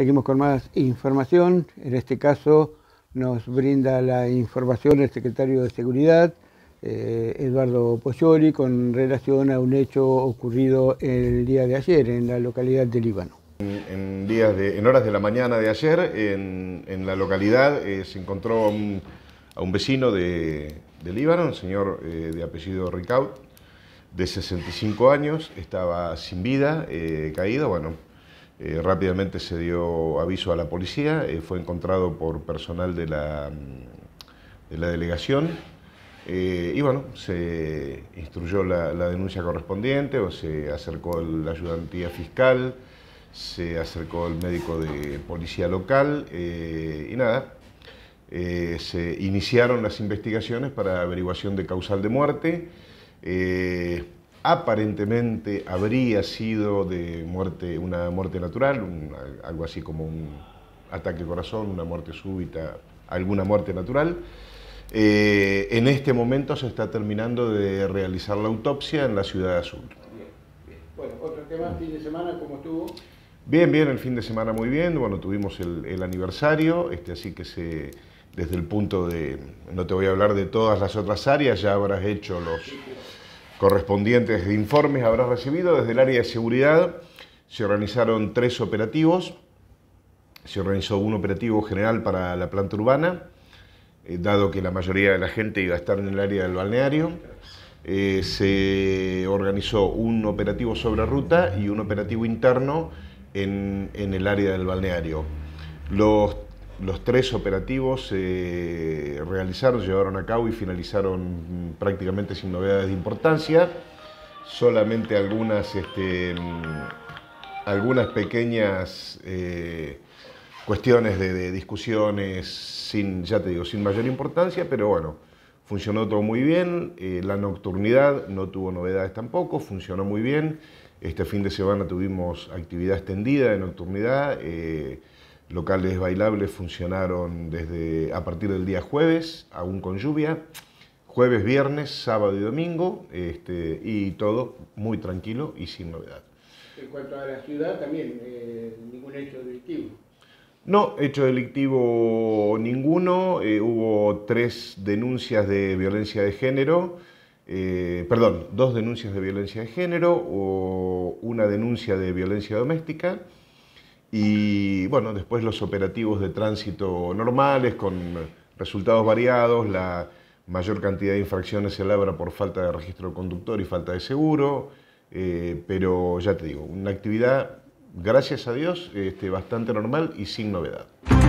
Seguimos con más información. En este caso nos brinda la información el secretario de Seguridad, eh, Eduardo Poyoli, con relación a un hecho ocurrido el día de ayer en la localidad de Líbano. En, horas de la mañana de ayer, en, la localidad eh, se encontró a un, vecino de, Líbano, un señor eh, de apellido Ricaut, de 65 años, estaba sin vida, caído, bueno, eh, rápidamente se dio aviso a la policía, eh, fue encontrado por personal de la, mm, de la delegación eh, y bueno, se instruyó la, denuncia correspondiente o se acercó la ayudantía fiscal, se acercó el médico de policía local y nada. se iniciaron las investigaciones para averiguación de causal de muerte aparentemente habría sido de muerte, una muerte natural, algo así como un ataque de corazón, una muerte súbita, alguna muerte natural. Eh, en este momento se está terminando de realizar la autopsia en la Ciudad Azul. Bien, bien. otro tema, fin de semana, ¿cómo estuvo? Bien, bien, el fin de semana muy bien. Bueno, tuvimos el, el aniversario, este, así que se, desde el punto de, no te voy a hablar de todas las otras áreas, ya habrás hecho los correspondientes de informes habrás recibido. Desde el área de seguridad se organizaron tres operativos. Se organizó un operativo general para la planta urbana, eh, dado que la mayoría de la gente iba a estar en el área del balneario. Eh, se organizó un operativo sobre ruta y un operativo interno en, el área del balneario. Los los tres operativos se eh, realizaron, llevaron a cabo y finalizaron prácticamente sin novedades de importancia, solamente algunas, este, algunas pequeñas eh, cuestiones de, discusiones sin, ya te digo, sin mayor importancia, pero bueno, funcionó todo muy bien, eh, la nocturnidad no tuvo novedades tampoco, funcionó muy bien, este fin de semana tuvimos actividad extendida de nocturnidad locales bailables funcionaron desde a partir del día jueves, aún con lluvia, jueves, viernes, sábado y domingo, este, y todo muy tranquilo y sin novedad. En cuanto a la ciudad, también eh, ningún hecho delictivo. No, hecho delictivo ninguno. Eh, hubo tres denuncias de violencia de género, eh, perdón, dos denuncias de violencia de género, o una denuncia de violencia doméstica y bueno, después los operativos de tránsito normales con resultados variados, la mayor cantidad de infracciones se labra por falta de registro conductor y falta de seguro, eh, pero ya te digo, una actividad, gracias a Dios, este, bastante normal y sin novedad.